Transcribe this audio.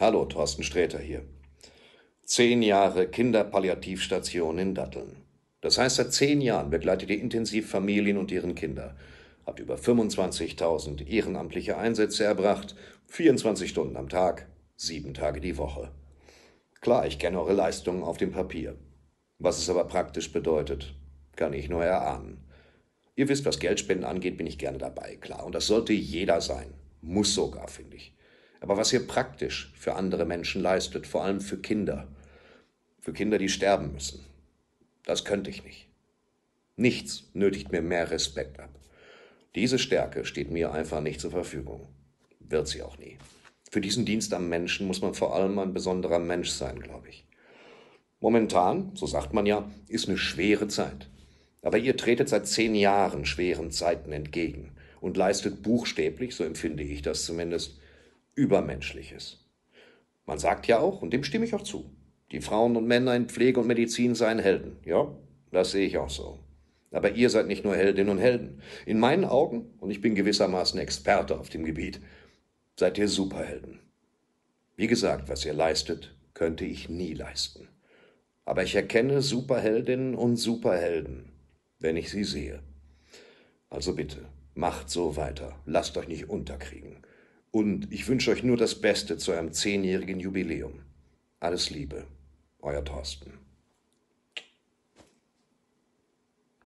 Hallo, Thorsten Sträter hier. Zehn Jahre Kinderpalliativstation in Datteln. Das heißt, seit zehn Jahren begleitet ihr intensiv Familien und ihren Kinder. Habt über 25.000 ehrenamtliche Einsätze erbracht, 24 Stunden am Tag, sieben Tage die Woche. Klar, ich kenne eure Leistungen auf dem Papier. Was es aber praktisch bedeutet, kann ich nur erahnen. Ihr wisst, was Geldspenden angeht, bin ich gerne dabei, klar. Und das sollte jeder sein. Muss sogar, finde ich aber was ihr praktisch für andere Menschen leistet, vor allem für Kinder, für Kinder, die sterben müssen, das könnte ich nicht. Nichts nötigt mir mehr Respekt ab. Diese Stärke steht mir einfach nicht zur Verfügung. Wird sie auch nie. Für diesen Dienst am Menschen muss man vor allem ein besonderer Mensch sein, glaube ich. Momentan, so sagt man ja, ist eine schwere Zeit. Aber ihr tretet seit zehn Jahren schweren Zeiten entgegen und leistet buchstäblich, so empfinde ich das zumindest, Übermenschliches. Man sagt ja auch, und dem stimme ich auch zu, die Frauen und Männer in Pflege und Medizin seien Helden. Ja, das sehe ich auch so. Aber ihr seid nicht nur Heldinnen und Helden. In meinen Augen, und ich bin gewissermaßen Experte auf dem Gebiet, seid ihr Superhelden. Wie gesagt, was ihr leistet, könnte ich nie leisten. Aber ich erkenne Superheldinnen und Superhelden, wenn ich sie sehe. Also bitte, macht so weiter, lasst euch nicht unterkriegen. Und ich wünsche euch nur das Beste zu einem zehnjährigen Jubiläum. Alles Liebe, euer Thorsten.